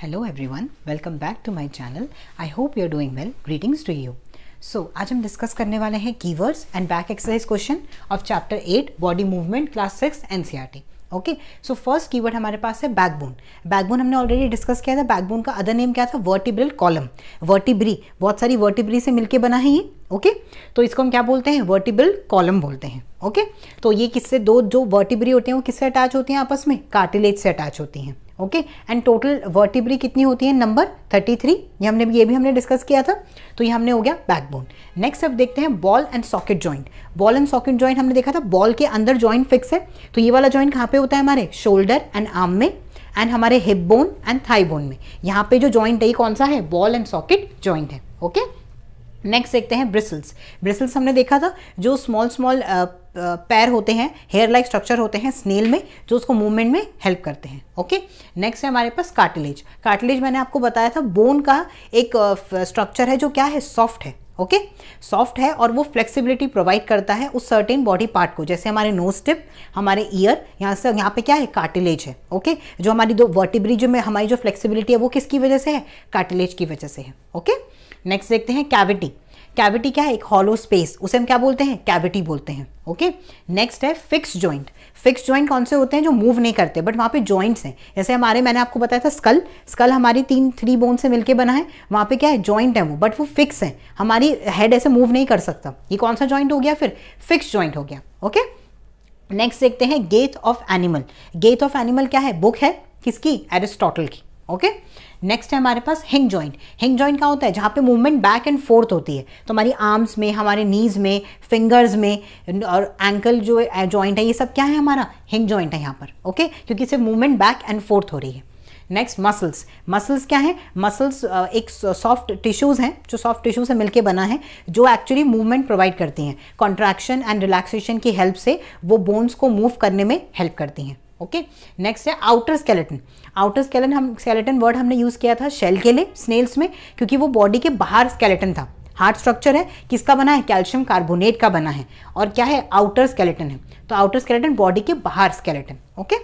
Hello everyone welcome back to my channel I hope you are doing well greetings to you so आज हम discuss करने वाले हैं keywords and back exercise question of chapter eight body movement class six and okay so first keyword हमारे पास है backbone backbone हमने already discuss किया था बैकबोन का अदर नेम क्या था वर्टिब्रल कॉलम वर्टिब्री बहुत सारी वर्टिब्री से मिलकर बना है ये ओके okay? तो इसको हम क्या बोलते हैं वर्टिब्रल कॉलम बोलते हैं ओके okay? तो ये किससे दो जो वर्टिब्री होते हैं वो किससे अटैच होती हैं आपस में कार्टिलेज से अटैच होती हैं ओके एंड टोटल वर्टिब्री कितनी होती है नंबर 33 ये हमने ये भी हमने डिस्कस किया था तो ये हमने हो गया बैकबोन नेक्स्ट अब देखते हैं ball and socket joint ball and socket joint हमने देखा था बॉल के अंदर जॉइंट फिक्स है तो ये वाला जॉइंट कहाँ पे होता है हमारे शोल्डर एंड आर्म में एंड हमारे hip bone and thigh bone में यहाँ पे जो जॉइंट है ये कौन सा है बॉल एंड सॉकेट जॉइंट है ओके okay? नेक्स्ट देखते हैं ब्रिसल्स ब्रिसल्स हमने देखा था जो स्मॉल स्मॉल पैर होते हैं हेयर लाइक स्ट्रक्चर होते हैं स्नेल में जो उसको मूवमेंट में हेल्प करते हैं ओके नेक्स्ट है हमारे पास कार्टिलेज कार्टिलेज मैंने आपको बताया था बोन का एक स्ट्रक्चर uh, है जो क्या है सॉफ्ट है ओके okay? सॉफ्ट है और वो फ्लेक्सिबिलिटी प्रोवाइड करता है उस सर्टेन बॉडी पार्ट को जैसे हमारे नोज टिप हमारे ईयर यहाँ से यहाँ पे क्या है कार्टिलेज है ओके okay? जो हमारी दो वर्टिब्री जो में हमारी जो फ्लेक्सिबिलिटी है वो किसकी वजह से है कार्टिलेज की वजह से है ओके okay? नेक्स्ट देखते हैं कैविटी कैविटी क्या है एक हॉलो स्पेस उसे हम क्या बोलते हैं कैविटी बोलते हैं ओके नेक्स्ट है फिक्स ज्वाइंट फिक्स ज्वाइंट कौन से होते हैं जो मूव नहीं करते बट वहाँ पे जॉइंट्स हैं जैसे हमारे मैंने आपको बताया था स्कल स्कल हमारी तीन थ्री बोन से मिलके बना है वहाँ पे क्या है जॉइंट है वो बट वो फिक्स है हमारी हेड ऐसे मूव नहीं कर सकता ये कौन सा ज्वाइंट हो गया फिर फिक्स ज्वाइंट हो गया ओके नेक्स्ट देखते हैं gait of animal gait of animal क्या है बुक है किसकी एरिस्टोटल की ओके नेक्स्ट है हमारे पास हिंग जॉइंट हिंग जॉइंट क्या होता है जहाँ पे मूवमेंट बैक एंड फोर्थ होती है तो हमारी आर्म्स में हमारे नीज में फिंगर्स में और एंकल जो जॉइंट eh, है ये सब क्या है हमारा हिंग जॉइंट है यहाँ पर ओके okay? क्योंकि सिर्फ मूवमेंट बैक एंड फोर्थ हो रही है नेक्स्ट मसल्स मसल्स क्या है मसल्स eh, एक सॉफ्ट टिश्यूज़ हैं जो सॉफ्ट टिश्यू से मिलके बना है जो एक्चुअली मूवमेंट प्रोवाइड करती हैं कॉन्ट्रैक्शन एंड रिलैक्सेशन की हेल्प से वो बोन्स को मूव करने में हेल्प करती हैं ओके नेक्स्ट है आउटर स्केलेटन आउटर स्केलेटन हम स्केलेटन वर्ड हमने यूज़ किया था शेल के लिए स्नेल्स में क्योंकि वो बॉडी के बाहर स्केलेटन था हार्ड स्ट्रक्चर है किसका बना है कैल्शियम कार्बोनेट का बना है और क्या है आउटर स्केलेटन है तो आउटर स्केलेटन बॉडी के बाहर skeleton okay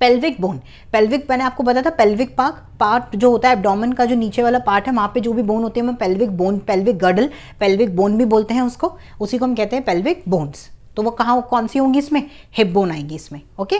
pelvic bone pelvic मैंने आपको बताया था पेल्विक पार्क पार्ट जो होता है एब्डोमेन का जो नीचे वाला पार्ट है वहाँ पे जो भी बोन होते हैं pelvic bone pelvic girdle pelvic bone भी बोलते हैं उसको उसी को हम कहते हैं पेल्विक बोन्स तो वो कहाँ कौन सी होंगी इसमें हिप बोन आएंगी इसमें ओके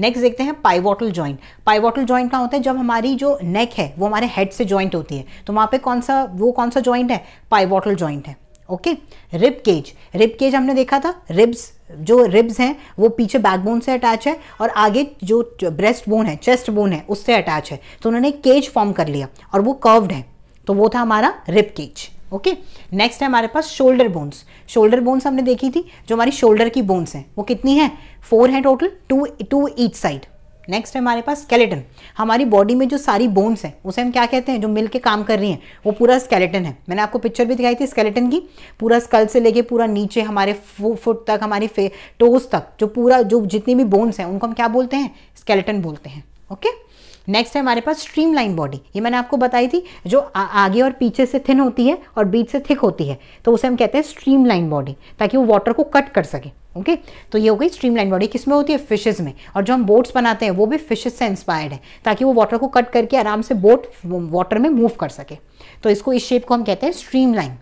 नेक्स्ट देखते हैं पाइवोटल जॉइंट पाइवोटल जॉइंट कहाँ होता है जब हमारी जो नेक है वो हमारे हेड से जॉइंट होती है तो वहाँ पे कौन सा वो कौन सा जॉइंट है पाइवोटल जॉइंट है okay rib cage rib cage हमने देखा था रिब्स जो रिब्स हैं वो पीछे बैकबोन से अटैच है और आगे जो ब्रेस्ट बोन है चेस्ट बोन है उससे अटैच है तो उन्होंने केज फॉर्म कर लिया और वो कर्व्ड है तो वो था हमारा रिब केज ओके नेक्स्ट है हमारे पास शोल्डर बोन्स शोल्डर बोन्स हमने देखी थी जो हमारी शोल्डर की बोन्स हैं वो कितनी हैं फोर हैं total two two each side next है हमारे पास स्केलेटन हमारी बॉडी में जो सारी बोन्स हैं उसे हम क्या कहते हैं जो मिल के काम कर रही हैं वो पूरा स्केलेटन है मैंने आपको पिक्चर भी दिखाई थी स्केलेटन की पूरा स्कल से लेके पूरा नीचे हमारे फुट तक हमारी फे टोज तक जो पूरा जो जितनी भी बोन्स हैं उनको हम क्या बोलते हैं स्केलेटन बोलते हैं ओके okay? नेक्स्ट है हमारे पास स्ट्रीमलाइन बॉडी ये मैंने आपको बताई थी जो आ, आगे और पीछे से थिन होती है और बीच से थिक होती है तो उसे हम कहते हैं स्ट्रीमलाइन बॉडी ताकि वो वाटर को कट कर सके ओके okay? तो ये हो गई स्ट्रीमलाइन बॉडी किसमें होती है फिशेज में और जो हम बोट्स बनाते हैं वो भी फिशेज से इंस्पायर्ड है ताकि वो वाटर को कट करके आराम से बोट वाटर में मूव कर सके तो इसको इस शेप को हम कहते हैं स्ट्रीमलाइन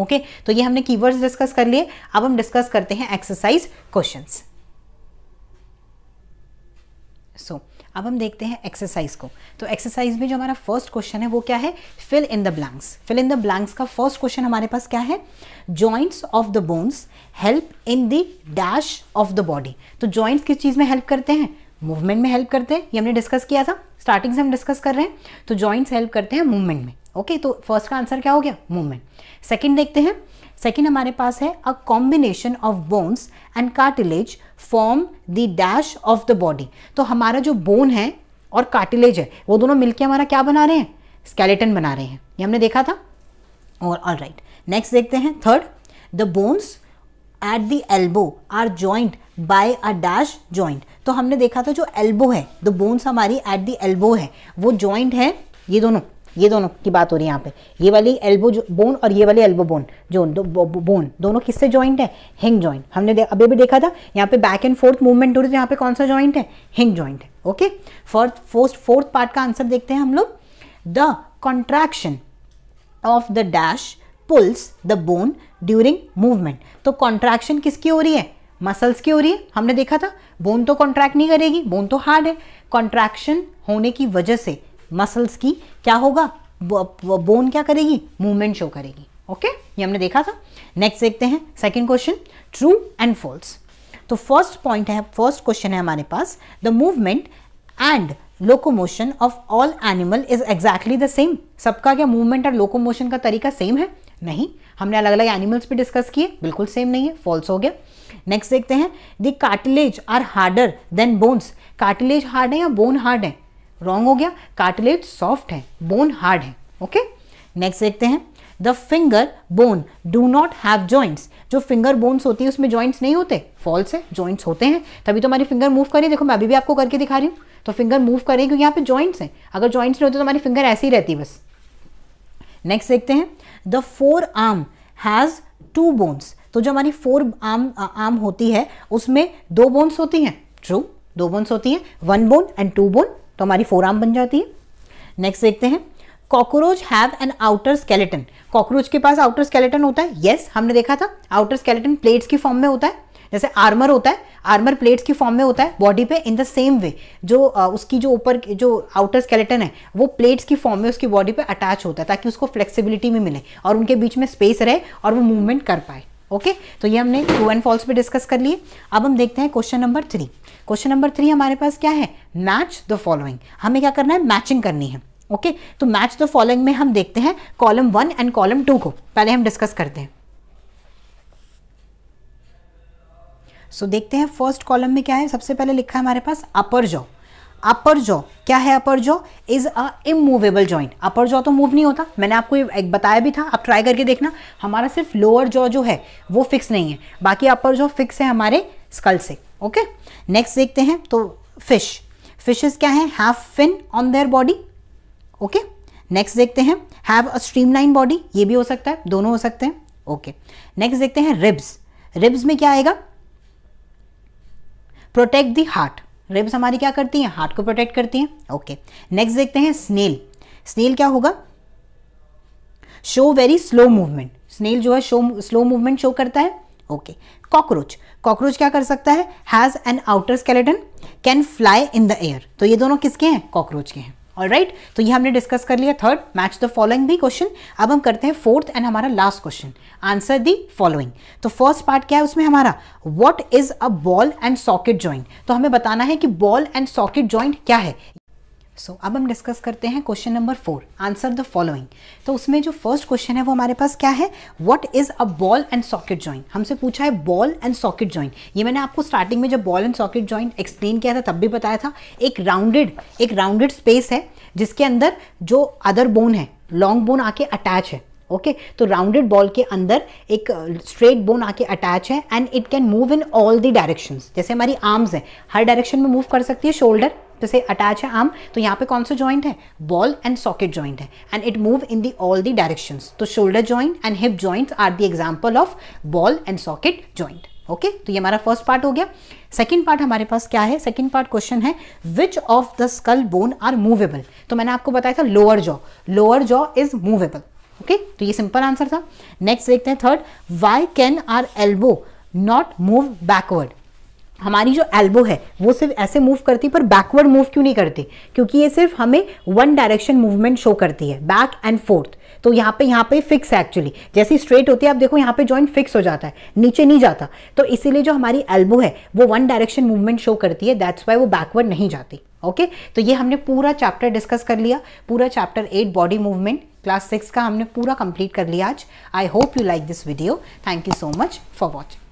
ओके तो ये हमने कीवर्ड्स डिस्कस कर लिए अब हम डिस्कस करते हैं एक्सरसाइज क्वेश्चंस सो so, अब हम देखते हैं एक्सरसाइज को तो एक्सरसाइज में जो हमारा फर्स्ट क्वेश्चन है वो क्या है fill in the blanks fill in the blanks का फर्स्ट क्वेश्चन हमारे पास क्या है joints of the bones help in the dash of the body तो जॉइंट्स किस चीज़ में हेल्प करते हैं मूवमेंट में हेल्प करते हैं ये हमने डिस्कस किया था स्टार्टिंग से हम डिस्कस कर रहे हैं तो जॉइंट्स हेल्प करते हैं मूवमेंट में ओके तो फर्स्ट का आंसर क्या हो गया मूवमेंट सेकेंड देखते हैं सेकेंड हमारे पास है a combination of bones and cartilage form the dash of the body तो हमारा जो बोन है और कार्टिलेज है वो दोनों मिलकर हमारा क्या बना रहे हैं स्केलेटन बना रहे हैं ये हमने देखा था और ऑल राइट नेक्स्ट देखते हैं third the bones at the elbow are joint by a dash joint तो हमने देखा था जो एल्बो है द बोन्स हमारी एट द एल्बो है वो जॉइंट है ये दोनों ये दोनों की बात हो रही है यहाँ पे ये वाली एल्बो बोन और ये वाली एल्बो बोन जो दो, बो, बोन दोनों किससे जॉइंट है हिंग जॉइंट हमने अभी भी देखा था यहाँ पे बैक एंड फोर्थ मूवमेंट हो रही थी यहाँ पे कौन सा जॉइंट है हिंग जॉइंट है okay fourth fourth fourth part का आंसर देखते हैं हम लोग the contraction of the dash pulls the bone during movement तो कॉन्ट्रैक्शन किसकी हो रही है मसल्स की हो रही है हमने देखा था बोन तो कॉन्ट्रैक्ट नहीं करेगी बोन तो हार्ड है कॉन्ट्रैक्शन होने की वजह से मसल्स की क्या होगा बोन क्या करेगी मूवमेंट शो करेगी ओके okay? ये हमने देखा था नेक्स्ट देखते हैं second question true and false तो फर्स्ट पॉइंट है फर्स्ट क्वेश्चन है हमारे पास the movement and locomotion of all animal is exactly the same सबका क्या मूवमेंट और लोकोमोशन का तरीका सेम है नहीं हमने अलग अलग एनिमल्स भी डिस्कस किए बिल्कुल सेम नहीं है फॉल्स हो गया नेक्स्ट देखते हैं the cartilage are harder than bones cartilage hard है या बोन हार्ड है रॉन्ग हो गया कार्टिलेज सॉफ्ट है बोन हार्ड है ओके नेक्स्ट देखते हैं the finger bone do not have joints जो फिंगर बोन्स होती है उसमें जॉइंट्स नहीं होते फॉल्स है जॉइंट्स होते हैं तभी तो हमारी फिंगर मूव करें देखो मैं अभी भी आपको करके दिखा रही हूँ तो फिंगर मूव करें क्योंकि यहाँ पे जॉइंट्स हैं अगर जॉइंट्स नहीं होते तो हमारी फिंगर ऐसी ही रहती बस नेक्स्ट देखते हैं the forearm has two bones तो जो हमारी फोर आर्म आर्म होती है उसमें दो बोन्स होती हैं ट्रू दो बोन्स होती हैं one bone and two bone तो हमारी फोर आर्म बन जाती है नेक्स्ट देखते हैं cockroach have an outer skeleton cockroach के पास आउटर स्केलेटन होता है यस yes, हमने देखा था आउटर स्केलेटन प्लेट्स की फॉर्म में होता है जैसे आर्मर होता है आर्मर प्लेट्स की फॉर्म में होता है बॉडी पे इन द सेम वे जो आ, उसकी जो ऊपर जो आउटर स्केलेटन है वो प्लेट्स की फॉर्म में उसकी बॉडी पे अटैच होता है ताकि उसको फ्लेक्सिबिलिटी भी मिले और उनके बीच में स्पेस रहे और वो मूवमेंट कर पाए ओके तो ये हमने टू एंड फॉल्स भी डिस्कस कर लिए अब हम देखते हैं question number three question number three हमारे पास क्या है मैच द फॉलोइंग हमें क्या करना है मैचिंग करनी है ओके okay? तो मैच द फॉलोइंग में हम देखते हैं column one and column two को पहले हम डिस्कस करते हैं सो so, देखते हैं फर्स्ट कॉलम में क्या है सबसे पहले लिखा है हमारे पास अपर जॉ अपर जॉ क्या है upper jaw is a immovable joint upper jaw तो मूव नहीं होता मैंने आपको एक बताया भी था आप ट्राई करके देखना हमारा सिर्फ लोअर जॉ जो है वो फिक्स नहीं है बाकी अपर जॉ फिक्स है हमारे स्कल से ओके नेक्स्ट देखते हैं तो फिश फिशेस क्या है have fin on their body okay next देखते हैं हैव अ स्ट्रीमलाइन बॉडी ये भी हो सकता है दोनों हो सकते हैं ओके okay. नेक्स्ट देखते हैं रिब्स रिब्स में क्या आएगा प्रोटेक्ट दी हार्ट रिब्स हमारी क्या करती हैं हार्ट को प्रोटेक्ट करती हैं ओके नेक्स्ट देखते हैं स्नेल स्नेल क्या होगा show very slow movement snail जो है शो स्लो मूवमेंट शो करता है ओके कॉकरोच कॉकरोच क्या कर सकता है has an outer skeleton can fly in the air तो ये दोनों किसके हैं कॉकरोच के हैं ऑल राइट right? तो ये हमने डिस्कस कर लिया थर्ड मैच द फॉलोइंग भी क्वेश्चन अब हम करते हैं फोर्थ एंड हमारा last question answer the following तो फर्स्ट पार्ट क्या है उसमें हमारा what is a ball and socket joint तो हमें बताना है कि बॉल एंड सॉकेट ज्वाइंट क्या है सो so, अब हम डिस्कस करते हैं question number four answer the following तो उसमें जो फर्स्ट क्वेश्चन है वो हमारे पास क्या है what is a ball and socket joint हमसे पूछा है बॉल एंड सॉकेट जॉइंट ये मैंने आपको स्टार्टिंग में जब ball and socket joint explain किया था तब भी बताया था एक राउंडेड एक राउंडेड स्पेस है जिसके अंदर जो अदर बोन है लॉन्ग बोन आके अटैच है ओके okay, तो राउंडेड बॉल के अंदर एक स्ट्रेट uh, बोन आके अटैच है and it can move in all the directions जैसे हमारी आर्म्स हैं हर डायरेक्शन में मूव कर सकती है शोल्डर जैसे अटैच है आर्म तो यहाँ पे कौन सा जॉइंट है बॉल एंड सॉकेट जॉइंट है and it move in the all the direction तो shoulder joint and hip joint are the example of ball and socket joint okay तो ये हमारा फर्स्ट पार्ट हो गया सेकेंड पार्ट हमारे पास क्या है सेकेंड पार्ट क्वेश्चन है which of the skull bone are movable तो मैंने आपको बताया था lower jaw lower jaw is movable okay तो ये सिंपल आंसर था नेक्स्ट देखते हैं third why can our elbow not move backward हमारी जो एल्बो है वो सिर्फ ऐसे मूव करती पर बैकवर्ड मूव क्यों नहीं करती क्योंकि ये सिर्फ हमें वन डायरेक्शन मूवमेंट शो करती है बैक एंड फोर्थ तो यहाँ पे यहाँ पे फिक्स है एक्चुअली जैसी स्ट्रेट होती है आप देखो यहाँ पे जॉइंट फिक्स हो जाता है नीचे नहीं जाता तो इसीलिए जो हमारी एल्बो है वो वन डायरेक्शन मूवमेंट शो करती है दैट्स वाई वो बैकवर्ड नहीं जाती ओके okay? तो ये हमने पूरा चैप्टर डिस्कस कर लिया पूरा chapter eight body movement class six का हमने पूरा कंप्लीट कर लिया आज I hope you like this video thank you so much for watching